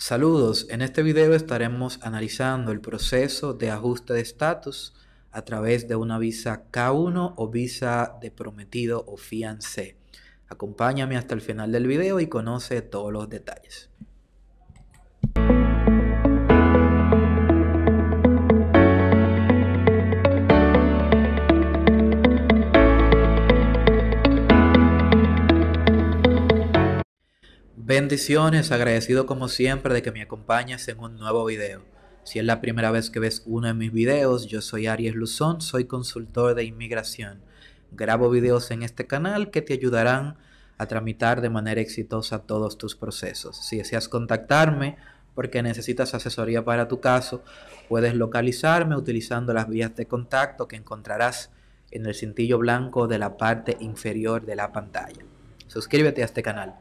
Saludos, en este video estaremos analizando el proceso de ajuste de estatus a través de una visa K1 o visa de prometido o fiancé. Acompáñame hasta el final del video y conoce todos los detalles. Bendiciones, agradecido como siempre de que me acompañes en un nuevo video. Si es la primera vez que ves uno de mis videos, yo soy Aries Luzón, soy consultor de inmigración. Grabo videos en este canal que te ayudarán a tramitar de manera exitosa todos tus procesos. Si deseas contactarme porque necesitas asesoría para tu caso, puedes localizarme utilizando las vías de contacto que encontrarás en el cintillo blanco de la parte inferior de la pantalla. Suscríbete a este canal.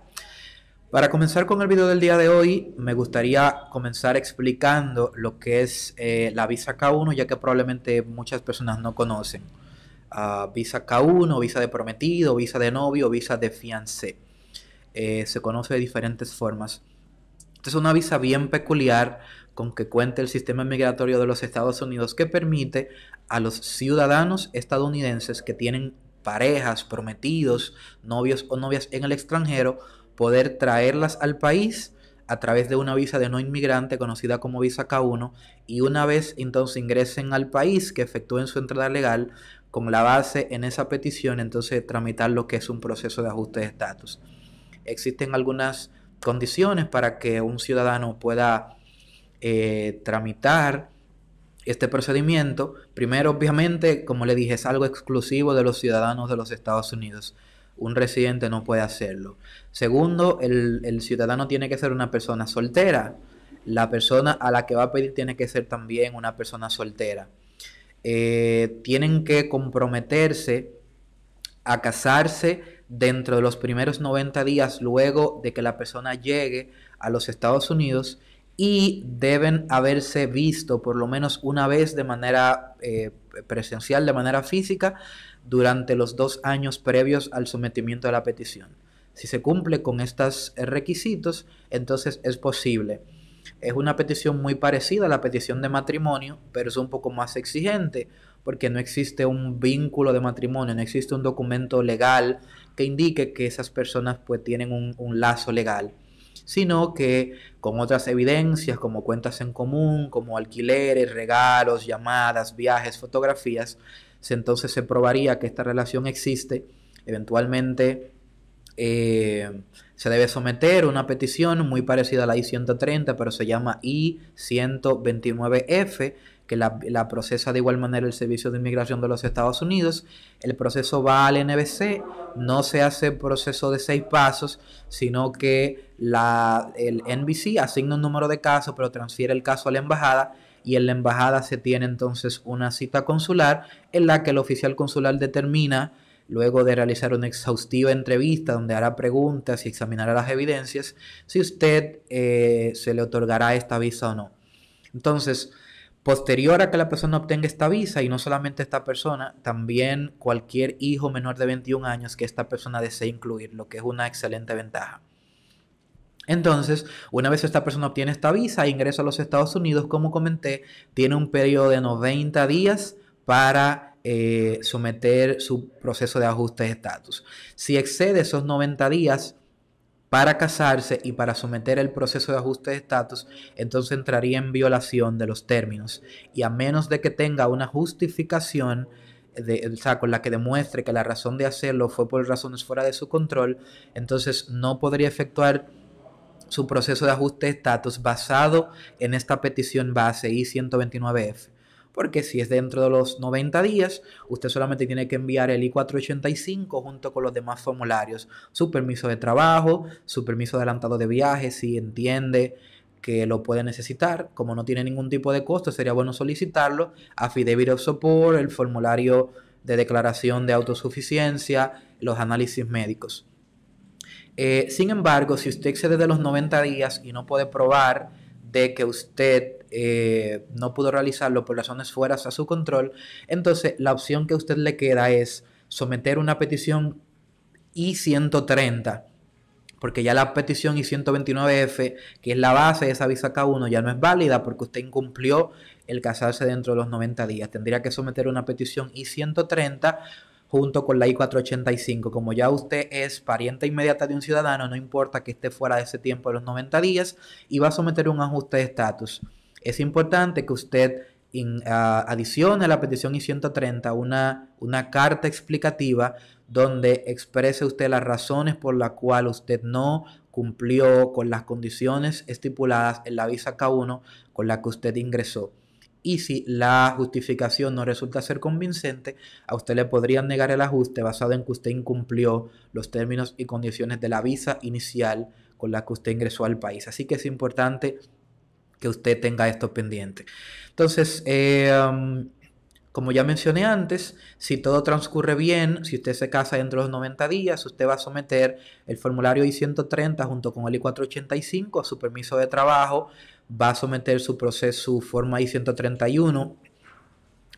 Para comenzar con el video del día de hoy, me gustaría comenzar explicando lo que es eh, la visa K1, ya que probablemente muchas personas no conocen. Ah, visa K1, visa de prometido, visa de novio, visa de fiancé. Eh, se conoce de diferentes formas. Esta es una visa bien peculiar con que cuenta el sistema migratorio de los Estados Unidos que permite a los ciudadanos estadounidenses que tienen parejas, prometidos, novios o novias en el extranjero poder traerlas al país a través de una visa de no inmigrante conocida como visa K1 y una vez entonces ingresen al país que efectúen su entrada legal con la base en esa petición entonces tramitar lo que es un proceso de ajuste de estatus. Existen algunas condiciones para que un ciudadano pueda eh, tramitar este procedimiento. Primero, obviamente, como le dije, es algo exclusivo de los ciudadanos de los Estados Unidos un residente no puede hacerlo. Segundo, el, ciudadano tiene que ser una persona soltera. La persona a la que va a pedir tiene que ser también una persona soltera. Eh, tienen que comprometerse a casarse dentro de los primeros 90 días luego de que la persona llegue a los Estados Unidos y deben haberse visto por lo menos una vez de manera eh, presencial, de manera física, durante los dos años previos al sometimiento de la petición. Si se cumple con estos requisitos, entonces es posible. Es una petición muy parecida a la petición de matrimonio, pero es un poco más exigente porque no existe un vínculo de matrimonio, no existe un documento legal que indique que esas personas pues tienen un lazo legal sino que con otras evidencias como cuentas en común, como alquileres, regalos, llamadas, viajes, fotografías, entonces se probaría que esta relación existe. Eventualmente eh, se debe someter una petición muy parecida a la I-130, pero se llama I-129F que la, procesa de igual manera el Servicio de Inmigración de los Estados Unidos. El proceso va al NBC, no se hace proceso de seis pasos, sino que la, el NBC asigna un número de casos, pero transfiere el caso a la embajada y en la embajada se tiene entonces una cita consular en la que el oficial consular determina, luego de realizar una exhaustiva entrevista donde hará preguntas y examinará las evidencias, si usted eh, se le otorgará esta visa o no. Entonces, Posterior a que la persona obtenga esta visa, y no solamente esta persona, también cualquier hijo menor de 21 años que esta persona desee incluir, lo que es una excelente ventaja. Entonces, una vez esta persona obtiene esta visa e ingresa a los Estados Unidos, como comenté, tiene un periodo de 90 días para eh, someter su proceso de ajuste de estatus. Si excede esos 90 días, para casarse y para someter el proceso de ajuste de estatus, entonces entraría en violación de los términos. Y a menos de que tenga una justificación, de, o sea, con la que demuestre que la razón de hacerlo fue por razones fuera de su control, entonces no podría efectuar su proceso de ajuste de estatus basado en esta petición base I-129F porque si es dentro de los 90 días, usted solamente tiene que enviar el I-485 junto con los demás formularios, su permiso de trabajo, su permiso adelantado de viaje, si entiende que lo puede necesitar, como no tiene ningún tipo de costo, sería bueno solicitarlo, affidavit of support, el formulario de declaración de autosuficiencia, los análisis médicos. Eh, sin embargo, si usted excede de los 90 días y no puede probar de que usted eh, no pudo realizarlo por razones fueras a su control, entonces la opción que a usted le queda es someter una petición I-130, porque ya la petición I-129F, que es la base de esa visa K1, ya no es válida porque usted incumplió el casarse dentro de los 90 días. Tendría que someter una petición I-130 junto con la I-485. Como ya usted es pariente inmediata de un ciudadano, no importa que esté fuera de ese tiempo de los 90 días y va a someter un ajuste de estatus es importante que usted ah, adicione a la petición I-130 una, una carta explicativa donde exprese usted las razones por las cuales usted no cumplió con las condiciones estipuladas en la visa K1 con la que usted ingresó. Y si la justificación no resulta ser convincente, a usted le podrían negar el ajuste basado en que usted incumplió los términos y condiciones de la visa inicial con la que usted ingresó al país. Así que es importante que usted tenga esto pendiente. Entonces, eh, como ya mencioné antes, si todo transcurre bien, si usted se casa dentro de los 90 días, usted va a someter el formulario I-130 junto con el I-485 a su permiso de trabajo, va a someter su proceso, su forma I-131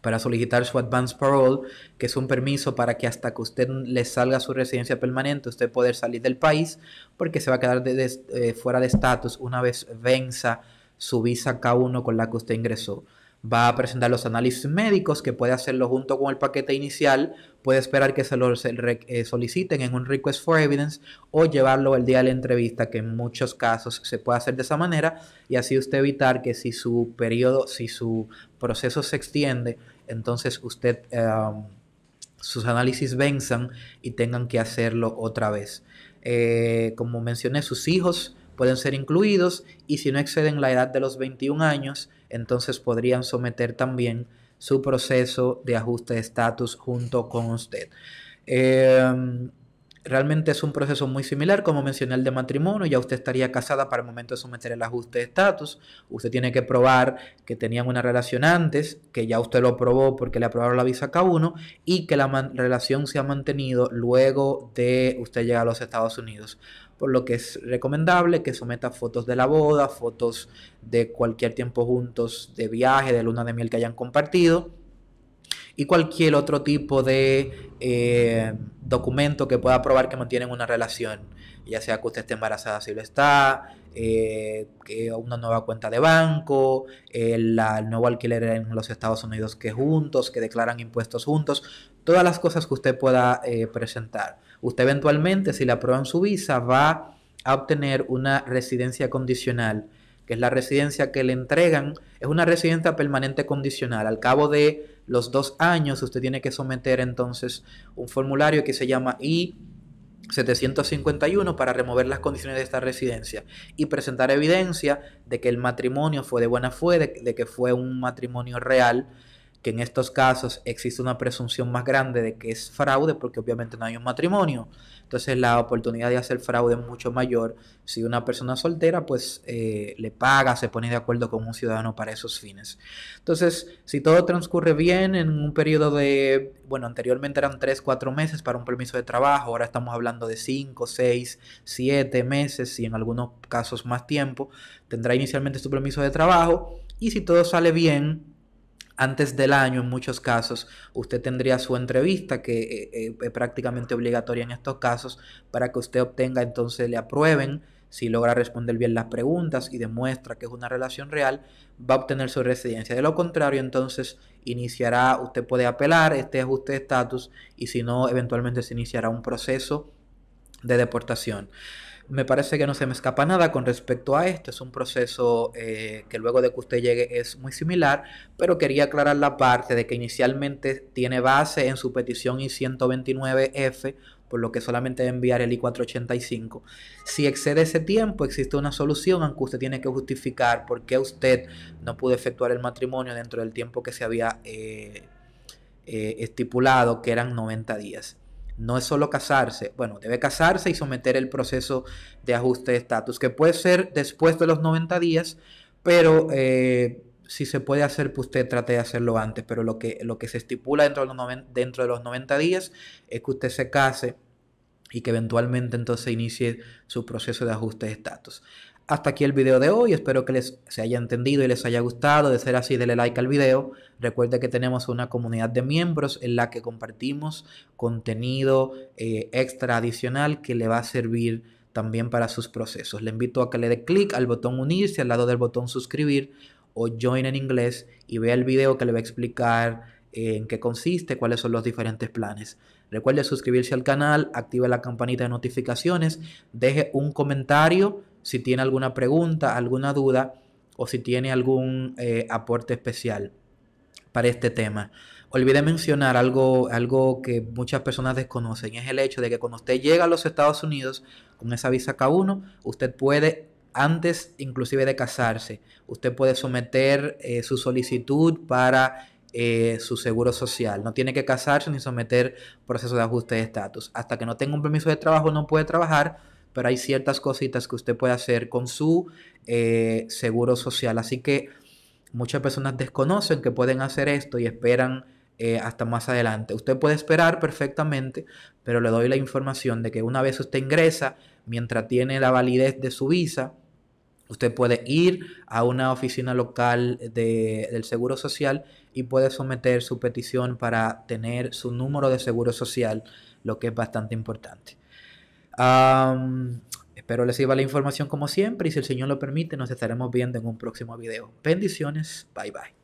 para solicitar su advance parole, que es un permiso para que hasta que usted le salga su residencia permanente, usted pueda salir del país, porque se va a quedar eh, fuera de estatus una vez venza su visa K1 con la que usted ingresó. Va a presentar los análisis médicos que puede hacerlo junto con el paquete inicial, puede esperar que se lo eh, soliciten en un request for evidence o llevarlo el día de la entrevista, que en muchos casos se puede hacer de esa manera y así usted evitar que si su periodo, si su proceso se extiende, entonces usted um, sus análisis venzan y tengan que hacerlo otra vez. Eh, como mencioné, sus hijos pueden ser incluidos y si no exceden la edad de los 21 años, entonces podrían someter también su proceso de ajuste de estatus junto con usted. Em, realmente es un proceso muy similar, como mencioné el de matrimonio, ya usted estaría casada para el momento de someter el ajuste de estatus, usted tiene que probar que tenían una relación antes, que ya usted lo probó porque le aprobaron la visa K1 y que la relación se ha mantenido luego de usted llegar a los Estados Unidos por lo que es recomendable que someta fotos de la boda, fotos de cualquier tiempo juntos, de viaje, de luna de miel que hayan compartido y cualquier otro tipo de eh, documento que pueda probar que mantienen una relación, ya sea que usted esté embarazada si lo está, eh, que una nueva cuenta de banco, el nuevo alquiler en los Estados Unidos que juntos, que declaran impuestos juntos, todas las cosas que usted pueda eh, presentar. Usted eventualmente, si le aprueban su visa, va a obtener una residencia condicional, que es la residencia que le entregan, es una residencia permanente condicional. Al cabo de los dos años, usted tiene que someter entonces un formulario que se llama I. 751 para remover las condiciones de esta residencia y presentar evidencia de que el matrimonio fue de buena fe, de, de que fue un matrimonio real, que en estos casos existe una presunción más grande de que es fraude porque obviamente no hay un matrimonio. Entonces la oportunidad de hacer fraude es mucho mayor si una persona soltera pues eh, le paga, se pone de acuerdo con un ciudadano para esos fines. Entonces si todo transcurre bien en un periodo de, bueno, anteriormente eran 3, 4 meses para un permiso de trabajo, ahora estamos hablando de 5, 6, 7 meses y en algunos casos más tiempo, tendrá inicialmente su permiso de trabajo y si todo sale bien, antes del año, en muchos casos, usted tendría su entrevista, que eh, eh, es prácticamente obligatoria en estos casos, para que usted obtenga, entonces le aprueben, si logra responder bien las preguntas y demuestra que es una relación real, va a obtener su residencia. De lo contrario, entonces iniciará, usted puede apelar este ajuste de estatus y si no, eventualmente se iniciará un proceso de deportación me parece que no se me escapa nada con respecto a esto. Es un proceso eh, que luego de que usted llegue es muy similar, pero quería aclarar la parte de que inicialmente tiene base en su petición I-129F, por lo que solamente enviar el I-485. Si excede ese tiempo, existe una solución, aunque usted tiene que justificar por qué usted no pudo efectuar el matrimonio dentro del tiempo que se había eh, eh, estipulado, que eran 90 días no es solo casarse, bueno, debe casarse y someter el proceso de ajuste de estatus, que puede ser después de los 90 días, pero eh, si se puede hacer, pues usted trate de hacerlo antes, pero lo que, lo que se estipula dentro de, los dentro de los 90 días es que usted se case y que eventualmente entonces inicie su proceso de ajuste de estatus. Hasta aquí el video de hoy, espero que les se haya entendido y les haya gustado. De ser así, denle like al video. Recuerde que tenemos una comunidad de miembros en la que compartimos contenido eh, extra adicional que le va a servir también para sus procesos. Le invito a que le dé clic al botón unirse al lado del botón suscribir o join en inglés y vea el video que le va a explicar eh, en qué consiste, cuáles son los diferentes planes. Recuerde suscribirse al canal, active la campanita de notificaciones, deje un comentario si tiene alguna pregunta, alguna duda o si tiene algún eh, aporte especial para este tema. Olvidé mencionar algo, algo que muchas personas desconocen, es el hecho de que cuando usted llega a los Estados Unidos con esa visa K1, usted puede, antes inclusive de casarse, usted puede someter eh, su solicitud para eh, su seguro social. No tiene que casarse ni someter proceso de ajuste de estatus. Hasta que no tenga un permiso de trabajo no puede trabajar pero hay ciertas cositas que usted puede hacer con su eh, seguro social. Así que muchas personas desconocen que pueden hacer esto y esperan eh, hasta más adelante. Usted puede esperar perfectamente, pero le doy la información de que una vez usted ingresa, mientras tiene la validez de su visa, Usted puede ir a una oficina local del Seguro Social y puede someter su petición para tener su número de Seguro Social, lo que es bastante importante espero les sirva la información como siempre y si el Señor lo permite nos estaremos viendo en un próximo video. Bendiciones, bye bye.